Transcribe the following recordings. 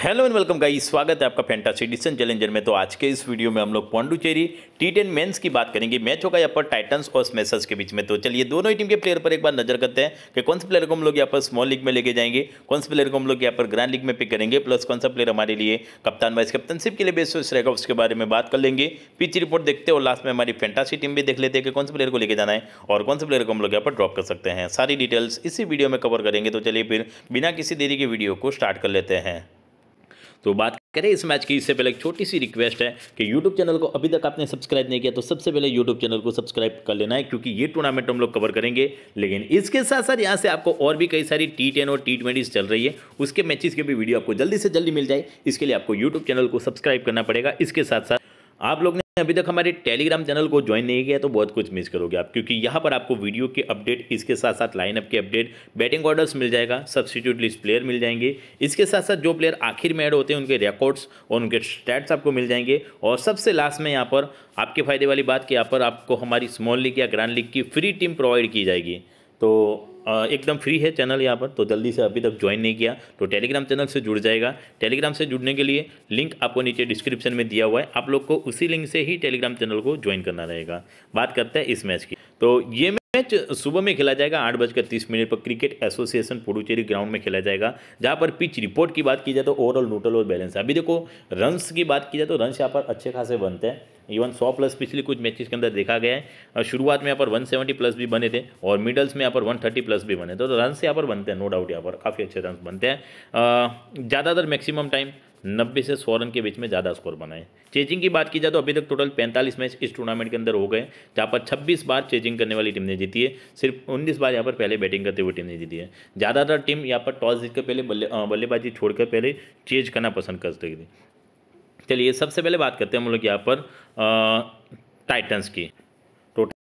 hello and welcome guys स्वागत है आपका फैंटासी डिसन चैलेंजर में तो आज के इस वीडियो में हम लोग पॉन्डुचेरी टी टेन मेन्स की बात करेंगे मैच होगा यहाँ पर टाइटंस और स्मैशर्स के बीच में तो चलिए दोनों ही टीम के प्लेयर पर एक बार नजर करते हैं कि कौन से प्लेयर को हम लोग यहाँ पर स्मॉल लीग में लेके जाएंगे कौन से प्लेयर को हम लोग यहाँ पर ग्रैंड लीग में पिक करेंगे प्लस कौन सा प्लेयर हमारे लिए कप्तान वाइस कप्तानशिप के लिए बेस्ट रहेगा उसके बारे में बात कर लेंगे पिच रिपोर्ट देखते और लास्ट में हमारी फैंटासी टीम भी देख लेते हैं कि कौन से प्लेयर को लेकर जाना है और कौन से प्लेयर को हम लोग यहाँ पर ड्रॉप कर सकते हैं सारी डिटेल्स इसी वीडियो में कवर करेंगे तो चलिए फिर बिना किसी देरी के वीडियो को स्टार्ट कर लेते हैं तो बात करें इस मैच की इससे पहले एक छोटी सी रिक्वेस्ट है कि YouTube चैनल को अभी तक आपने सब्सक्राइब नहीं किया तो सबसे पहले YouTube चैनल को सब्सक्राइब कर लेना है क्योंकि ये टूर्नामेंट हम लोग कवर करेंगे लेकिन इसके साथ साथ यहाँ से आपको और भी कई सारी टी टेन और टी चल रही है उसके मैचेस के भी वीडियो आपको जल्दी से जल्दी मिल जाए इसके लिए आपको यूट्यूब चैनल को सब्सक्राइब करना पड़ेगा इसके साथ साथ आप लोग ने अभी तक हमारे टेलीग्राम चैनल को ज्वाइन नहीं किया तो बहुत कुछ मिस करोगे आप क्योंकि यहाँ पर आपको वीडियो के अपडेट इसके साथ साथ लाइनअप के अपडेट बैटिंग ऑर्डर्स मिल जाएगा सब्सिट्यूट लिस्ट प्लेयर मिल जाएंगे इसके साथ साथ जो प्लेयर आखिर में ऐड होते हैं उनके रिकॉर्ड्स और उनके स्टैट्स आपको मिल जाएंगे और सबसे लास्ट में यहाँ पर आपके फायदे वाली बात कि यहाँ पर आपको हमारी स्मॉल लीग या ग्रांड लीग की फ्री टीम प्रोवाइड की जाएगी तो एकदम फ्री है चैनल यहाँ पर तो जल्दी से अभी तक ज्वाइन नहीं किया तो टेलीग्राम चैनल से जुड़ जाएगा टेलीग्राम से जुड़ने के लिए लिंक आपको नीचे डिस्क्रिप्शन में दिया हुआ है आप लोग को उसी लिंक से ही टेलीग्राम चैनल को ज्वाइन करना रहेगा बात करते हैं इस मैच की तो ये मैच सुबह में खेला जाएगा आठ बजकर तीस मिनट पर क्रिकेट एसोसिएशन पुडुचेरी ग्राउंड में खेला जाएगा जहाँ पर पिच रिपोर्ट की बात की जाए तो ओवरऑल नोटल और बैलेंस अभी देखो रन्स की बात की जाए तो रन्स यहाँ पर अच्छे खासे बनते हैं इवन 100 प्लस पिछले कुछ मैचेस के अंदर देखा गया है शुरुआत में यहाँ पर 170 प्लस भी बने थे और मिडल्स में यहाँ पर 130 प्लस भी बने थे तो रन से यहाँ पर बनते हैं नो डाउट यहाँ पर काफ़ी अच्छे रन बनते हैं ज़्यादातर मैक्सिमम टाइम नब्बे से सौ रन के बीच में ज़्यादा स्कोर बनाए चेजिंग की बात की जाए तो अभी तक टोटल पैंतालीस मैच इस टूर्नामेंट के अंदर हो गए जहाँ पर छब्बीस बार चेजिंग करने वाली टीम ने जीती है सिर्फ उन्नीस बार यहाँ पर पहले बैटिंग करते हुए टीम ने जीती है ज़्यादातर टीम यहाँ पर टॉस जीतकर पहले बल्ले बल्लेबाजी छोड़कर पहले चेज करना पसंद करते थी चलिए सबसे पहले बात करते हैं हम लोग यहाँ पर टाइटन्स की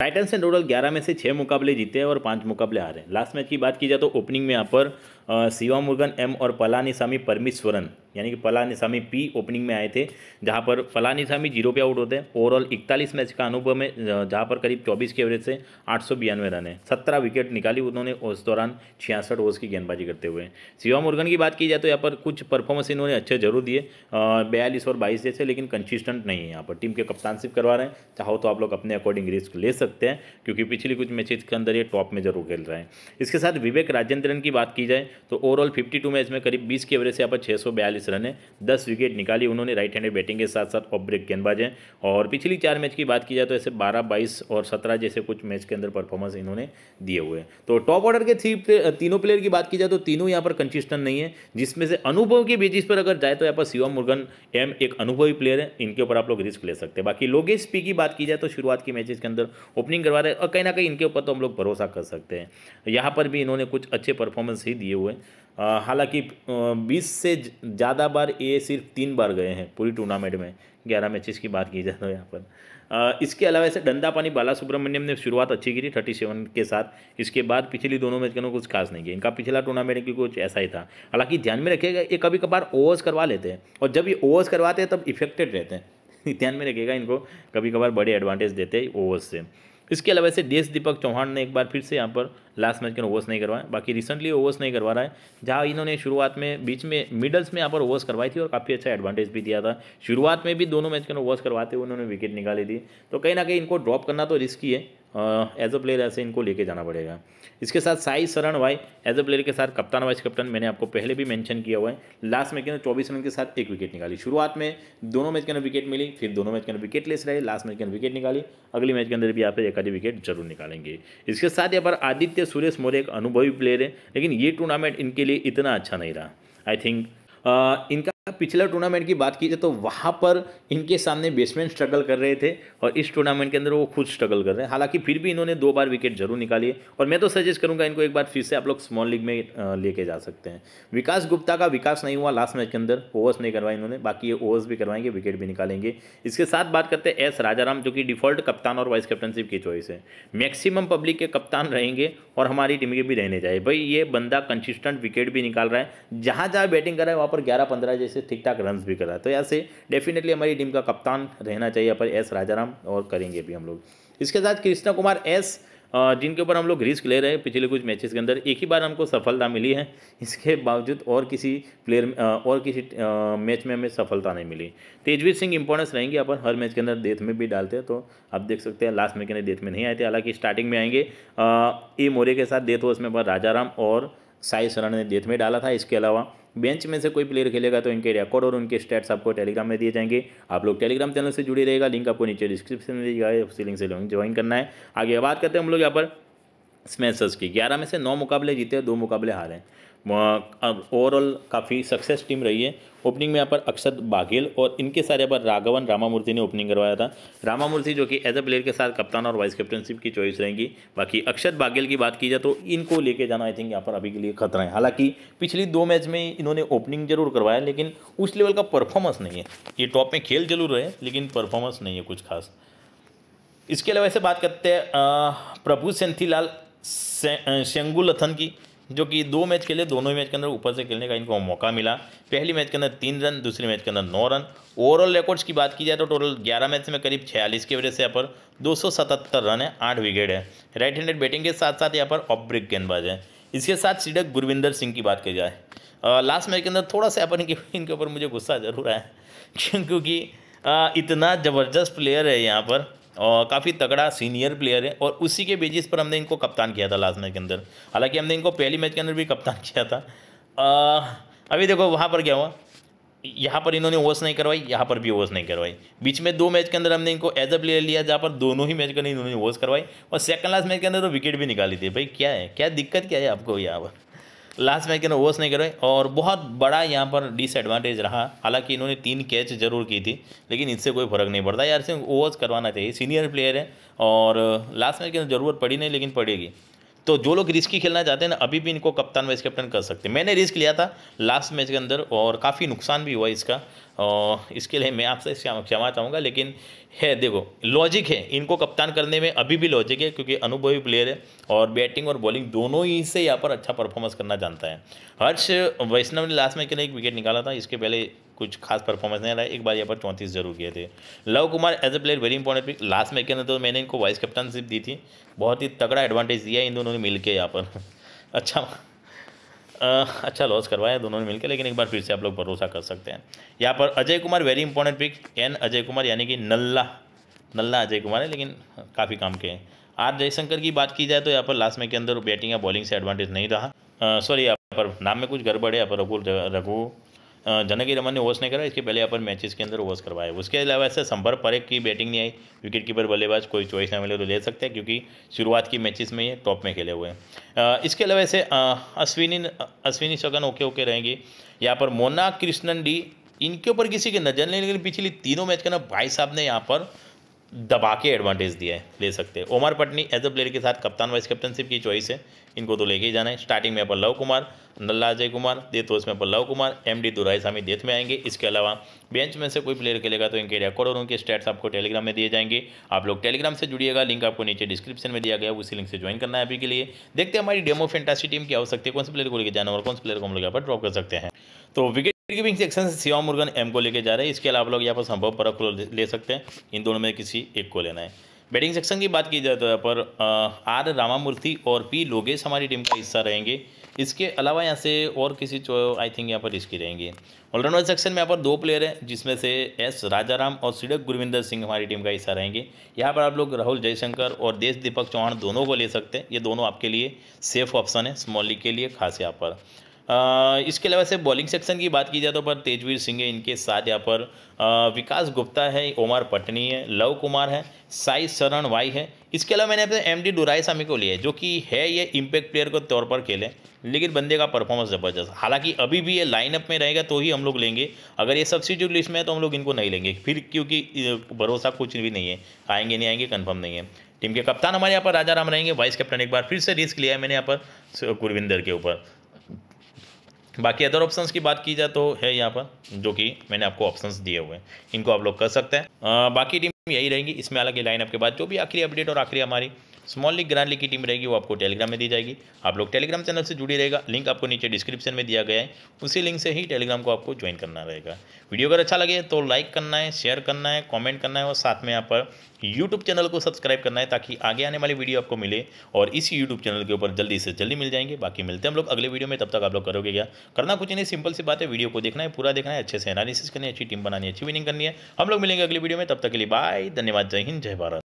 टाइटन्स तो ने टोटल ग्यारह में से छः मुकाबले जीते हैं और पांच मुकाबले हारे हैं लास्ट मैच की बात की जाए तो ओपनिंग में यहाँ पर शिवा मुर्गन एम और पलानी सामी परमेश्वरन यानी कि पलानीसामी पी ओपनिंग में आए थे जहां पर पलानीसामी जीरो पे आउट होते हैं ओवरऑल इकतालीस मैच का अनुभव है जहां पर करीब चौबीस के एवरेज से आठ सौ बयानवे रन है सत्रह विकेट निकाली उन्होंने उस दौरान छियासठ ओवर्स की गेंदबाजी करते हुए शिवा मुर्गन की बात की जाए तो यहाँ पर कुछ परफॉर्मेंस इन्होंने अच्छे जरूर दिए बयालीस और बाईस जैसे लेकिन कंसिस्टेंट नहीं है यहाँ पर टीम के कप्तानशिप करवा रहे हैं चाहो तो आप लोग अपने अकॉर्डिंग रिस्क ले सकते हैं क्योंकि पिछली कुछ मैचेज के अंदर ये टॉप में जरूर खेल रहे हैं इसके साथ विवेक राजेंद्रन की बात की जाए तो ओवरऑल फिफ्टी मैच में करीब बीस के एवरेज से यहाँ पर छः उनचालीस रन है दस विकेट निकाली उन्होंने राइट हैंडेड बैटिंग के साथ साथ ऑफ ब्रेक गेंदबाज हैं और पिछली चार मैच की बात की जाए तो ऐसे बारह बाईस और सत्रह जैसे कुछ मैच के अंदर परफॉर्मेंस इन्होंने दिए हुए हैं तो टॉप ऑर्डर के थ्री तीनों प्लेयर की बात की जाए तो तीनों यहाँ पर कंसिस्टेंट नहीं है जिसमें से अनुभव के बेसिस पर अगर जाए तो यहाँ पर शिवम मुर्गन एम एक अनुभवी प्लेयर है इनके ऊपर आप लोग रिस्क ले सकते हैं बाकी लोगेश पी की बात की जाए तो शुरुआत की मैचेज के अंदर ओपनिंग करवा रहे हैं और कहीं ना कहीं इनके ऊपर तो हम लोग भरोसा कर सकते हैं यहाँ पर भी इन्होंने कुछ अच्छे परफॉर्मेंस ही दिए हुए हालांकि 20 से ज़्यादा बार ये सिर्फ तीन बार गए हैं पूरी टूर्नामेंट में ग्यारह मैचेस की बात की जाए तो यहाँ पर इसके अलावा ऐसे डंडा पानी बाला सुब्रमण्यम ने शुरुआत अच्छी की थी थर्टी सेवन के साथ इसके बाद पिछली दोनों मैच का कुछ खास नहीं किया इनका पिछला टूर्नामेंट भी कुछ ऐसा ही था हालांकि ध्यान में रखिएगा ये कभी कभार ओवर्स करवा लेते हैं और जब ये ओवर्स करवाते हैं तब इफेक्टेड रहते हैं ध्यान में रखिएगा इनको कभी कभार बड़े एडवांटेज देते हैं ओवर्स से इसके अलावा ऐसे डी दीपक चौहान ने एक बार फिर से यहाँ पर लास्ट मैच के ओवर्स नहीं करवाए बाकी रिसेंटली ओवर्स नहीं करवा रहा है जहाँ इन्होंने शुरुआत में बीच में मिडल्स में यहाँ पर ओवर्स करवाई थी और काफ़ी अच्छा एडवांटेज भी दिया था शुरुआत में भी दोनों मैच के ओवर्स करवाते हुए उन्होंने विकेट निकाली थी तो कहीं ना कहीं इनको ड्रॉप करना तो रिस्की है एज अ प्लेयर ऐसे इनको लेके जाना पड़ेगा इसके साथ साई शरण भाई एज अ प्लेयर के साथ कप्तान वाइस कप्तान मैंने आपको पहले भी मेंशन किया हुआ है लास्ट मैच के अंदर चौबीस रन के साथ एक विकेट निकाली शुरुआत में दोनों मैच के अंदर विकेट मिली फिर दोनों मैच के अंदर विकेट लेस रहे लास्ट मैच के अंदर विकेट निकाली अगली मैच के अंदर भी यहाँ पर एक आधी विकेट जरूर निकालेंगे इसके साथ यहाँ पर आदित्य सुरेश मोरे एक अनुभवी प्लेयर है लेकिन ये टूर्नामेंट इनके लिए इतना अच्छा नहीं रहा आई थिंक uh, इनका पिछला टूर्नामेंट की बात की जाए तो वहाँ पर इनके सामने बेसमैन स्ट्रगल कर रहे थे और इस टूर्नामेंट के अंदर वो खुद स्ट्रगल कर रहे हैं हालांकि फिर भी इन्होंने दो बार विकेट जरूर निकाली है और मैं तो सजेस्ट करूंगा इनको एक बार फिर से आप लोग स्मॉल लीग में लेके जा सकते हैं विकास गुप्ता का विकास नहीं हुआ लास्ट मैच के अंदर ओवर्स नहीं करवाए इन्होंने बाकी ये ओवर्स भी करवाएंगे विकेट भी निकालेंगे इसके साथ बात करते हैं एस राजाराम जो कि डिफॉल्ट कप्तान और वाइस कैप्टनशिप की चॉइस है मैक्सिमम पब्लिक के कप्तान रहेंगे और हमारी टीम के भी रहने चाहिए भाई ये बंदा कंसिस्टेंट विकेट भी निकाल रहा है जहाँ जहाँ बैटिंग कर रहा है वहाँ पर ग्यारह पंद्रह जैसे से ठीक ठाक रन भी करा तो ऐसे डेफिनेटली हमारी टीम का कप्तान रहना चाहिए पर एस राजाराम और करेंगे भी हम लोग इसके साथ कृष्णा कुमार एस जिनके ऊपर हम लोग रिस्क ले रहे हैं पिछले कुछ मैचेस के अंदर एक ही बार हमको सफलता मिली है इसके बावजूद और किसी प्लेयर और किसी मैच में हमें सफलता नहीं मिली तेजवीर सिंह इंपॉर्टेंस रहेंगे अपन हर मैच के अंदर डेथ में भी डालते हैं तो आप देख सकते हैं लास्ट मैच के अंदर डेथ में नहीं आए थे हालांकि स्टार्टिंग में आएंगे ए मोरे के साथ डेथ हो उसमें पर राजाराम और साई सरन ने डेथ में डाला था इसके अलावा बेंच में से कोई प्लेयर खेलेगा तो इनके रिकॉर्ड और उनके स्टेट्स आपको टेलीग्राम में दिए जाएंगे आप लोग टेलीग्राम चैनल से जुड़े रहेगा लिंक आपको नीचे डिस्क्रिप्शन में दिया है उसी लिंक से ज्वाइन करना है आगे बात करते हैं हम लोग यहाँ पर स्मैशर्स की ग्यारह में से नौ मुकाबले जीते हैं दो मुकाबले हारे हैं ओवरऑल काफ़ी सक्सेस टीम रही है ओपनिंग में यहाँ पर अक्षत बाघेल और इनके सारे यहाँ पर राघवन रामामूर्ति ने ओपनिंग करवाया था रामामूर्ति जो कि एज अ प्लेयर के साथ कप्तान और वाइस कैप्टनशिप की चॉइस रहेंगी बाकी अक्षत बाघेल की बात की जाए तो इनको लेके जाना आई थिंक यहाँ पर अभी के लिए खतरा है हालांकि पिछली दो मैच में इन्होंने ओपनिंग जरूर करवाया लेकिन उस लेवल का परफॉर्मेंस नहीं है ये टॉप में खेल जरूर रहे लेकिन परफॉर्मेंस नहीं है कुछ खास इसके अलावा ऐसे बात करते हैं प्रभु सेंथीलाल शेंगुलथन की जो कि दो मैच खेले दोनों मैच के अंदर ऊपर से खेलने का इनको मौका मिला पहली मैच के अंदर तीन रन दूसरे मैच के अंदर नौ रन ओवरऑल रिकॉर्ड्स की बात की जाए तो टोटल ग्यारह मैच में करीब छियालीस की वजह से यहाँ पर दो रन है आठ विकेट है राइट हैंडेड बैटिंग के साथ साथ यहाँ पर ऑफ ब्रेक गेंदबाज है इसके साथ सीडक गुरविंदर सिंह की बात की जाए लास्ट मैच के अंदर थोड़ा सा यहाँ पर इनके ऊपर मुझे गुस्सा जरूर आया क्योंकि इतना ज़बरदस्त प्लेयर है यहाँ पर और काफ़ी तगड़ा सीनियर प्लेयर है और उसी के बेजिस पर हमने इनको कप्तान किया था लास्ट मैच के अंदर हालांकि हमने इनको पहली मैच के अंदर भी कप्तान किया था आ, अभी देखो वहाँ पर क्या हुआ यहाँ पर इन्होंने वोस नहीं करवाई यहाँ पर भी ओवर्स नहीं करवाई बीच में दो मैच के अंदर हमने इनको एज अ प्लेयर लिया जहाँ पर दोनों ही मैच के अंदर इन्होंने वोस करवाई और सेकंड लास्ट मैच के अंदर तो विकेट भी निकाली थी भाई क्या है क्या दिक्कत क्या है आपको यहाँ पर लास्ट मैच के अंदर ओवर्स नहीं करे और बहुत बड़ा यहाँ पर डिसएडवांटेज रहा हालांकि इन्होंने तीन कैच जरूर की थी लेकिन इससे कोई फर्क नहीं पड़ता यार सिंह ओवर्स करवाना चाहिए सीनियर प्लेयर है और लास्ट मैच के अंदर ज़रूरत पड़ी नहीं लेकिन पड़ेगी तो जो लोग रिस्की खेलना चाहते हैं ना अभी भी इनको कप्तान वाइस कैप्टन कर सकते हैं मैंने रिस्क लिया था लास्ट मैच के अंदर और काफ़ी नुकसान भी हुआ इसका और इसके लिए मैं आपसे क्षमा चाहूँगा लेकिन है देखो लॉजिक है इनको कप्तान करने में अभी भी लॉजिक है क्योंकि अनुभवी प्लेयर है और बैटिंग और बॉलिंग दोनों ही से यहाँ पर अच्छा परफॉर्मेंस करना जानता है हर्ष वैष्णव ने लास्ट में के एक विकेट निकाला था इसके पहले कुछ खास परफॉर्मेंस नहीं रहा एक बार यहाँ पर चौंतीस जरूर किए थे Lav Kumar as a player very important pick last में के अंदर तो मैंने इनको वाइस कैप्टनशिप दी थी बहुत ही तगड़ा एडवांटेज दिया इन दोनों ने मिल के यहाँ पर अच्छा अच्छा लॉस करवाया दोनों ने मिलकर लेकिन एक बार फिर से आप लोग भरोसा कर सकते हैं यहाँ पर Ajay Kumar very important pick एन अजय कुमार यानी कि नल्ला नल्ला अजय कुमार है लेकिन काफ़ी काम के हैं आर जयशंकर की बात की जाए तो यहाँ पर लास्ट में के अंदर बैटिंग या बॉलिंग से एडवांटेज नहीं रहा सॉरी यहाँ पर नाम में कुछ गड़बड़ है यहाँ पर रघु रघु जानकी रमन ने ओवर्स नहीं करा इसके पहले अपन मैचेस के अंदर ओवर्स करवाए उसके अलावा ऐसे संभर पर की बैटिंग नहीं आई विकेट कीपर बल्लेबाज कोई चॉइस ना मिले तो ले सकते हैं क्योंकि शुरुआत की मैचेस में ये टॉप में खेले हुए हैं इसके अलावा ऐसे अश्विनी अश्विनी सगन ओके ओके रहेंगे यहाँ पर मोना कृष्णन डी इनके ऊपर किसी की नज़र नहीं लेकिन पिछली तीनों मैच का ना भाई साहब ने यहाँ पर दबा के एडवांटेज दिया है ले सकते हैं Omar Patni as a player के साथ कप्तान वाइस कैप्टनशिप की चॉइस है इनको तो लेके ही जाना है स्टार्टिंग में पल्लव कुमार नल्ला अजय कुमार देथ में Pallav Kumar M D Durai Sami death में आएंगे इसके अलावा बेंच में से कोई प्लेयर खेलेगा तो इनके रिकॉर्ड और उनके स्टेट्स आपको टेलीग्राम में दिए जाएंगे आप लोग टेलीग्राम से जुड़िएगा लिंक आपको नीचे डिस्क्रिप्शन में दिया गया उसी लिंक से ज्वाइन करना है अभी के लिए देखते हैं हमारी डेमो फेंटासी टीम की आवश्यकता है कौन से प्लेयर को लेकर जाना और कौन से प्लेयर को हम लोग यहाँ पर ड्रॉप कर सकते हैं तो विकेट सेक्शन से शिवा मुर्गन एम को लेके जा रहे हैं इसके अलावा लोग यहाँ पर संभव पर को ले सकते हैं इन दोनों में किसी एक को लेना है बैटिंग सेक्शन की बात की जाए तो यहाँ पर आर रामामूर्ति और पी लोगेश हमारी टीम का हिस्सा रहेंगे इसके अलावा यहाँ से और किसी आई थिंक यहाँ पर रिस्की रहेंगे ऑलराउंडर सेक्शन में यहाँ पर दो प्लेयर हैं जिसमें से एस राजाराम और सिडक गुरविंदर सिंह हमारी टीम का हिस्सा रहेंगे यहाँ पर आप लोग राहुल जयशंकर और देश दीपक चौहान दोनों को ले सकते हैं ये दोनों आपके लिए सेफ ऑप्शन है स्मॉल लीग के लिए खास यहाँ पर इसके अलावा से बॉलिंग सेक्शन की बात की जाए तो पर तेजवीर सिंह है इनके साथ यहाँ पर विकास गुप्ता है ओमर पटनी है लव कुमार है साई शरण वाई है इसके अलावा मैंने अपने एम डी डुराई सामी को लिया है जो कि है ये इम्पैक्ट प्लेयर के तौर पर खेले लेकिन बंदे का परफॉर्मेंस ज़बरदस्त हालांकि अभी भी ये लाइनअप में रहेगा तो ही हम लोग लेंगे अगर ये सब्सिट्यूट लिस्ट में है तो हम लोग इनको नहीं लेंगे फिर क्योंकि भरोसा कुछ भी नहीं है आएंगे नहीं आएंगे कन्फर्म नहीं है टीम के कप्तान हमारे यहाँ पर राजा राम रहेंगे वाइस कैप्टन एक बार फिर से रिस्क लिया है मैंने यहाँ पर गुरविंदर के ऊपर बाकी अदर ऑप्शंस की बात की जाए तो है यहाँ पर जो कि मैंने आपको ऑप्शंस दिए हुए हैं इनको आप लोग कर सकते हैं बाकी टीम यही रहेंगी इसमें अलग ही लाइनअप के बाद जो भी आखिरी अपडेट और आखिरी हमारी स्मॉल लीग ग्रांड लीग की टीम रहेगी वो आपको टेलीग्राम में दी जाएगी आप लोग टेलीग्राम चैनल से जुड़ी रहेगा लिंक आपको नीचे डिस्क्रिप्शन में दिया गया है उसी लिंक से ही टेलीग्राम को आपको ज्वाइन करना रहेगा वीडियो अगर अच्छा लगे तो लाइक करना है शेयर करना है कॉमेंट करना है और साथ में यहाँ पर यूट्यूब चैनल को सब्सक्राइब करना है ताकि आगे आने वाली वीडियो आपको मिले और इसी यूट्यूब चैनल के ऊपर जल्दी से जल्दी मिल जाएंगे बाकी मिलते हैं हम लोग अगले वीडियो में तब तक आप लोग करोगे क्या करना कुछ नहीं सिंपल सी बात है वीडियो को देखना है पूरा देखना है अच्छे से एनालिसिस करनी है अच्छी टीम बनानी है अच्छी विनिंग करनी है हम लोग मिलेंगे अगली वीडियो में तब तक के लिए बाय धन्यवाद जय हिंद जय भारत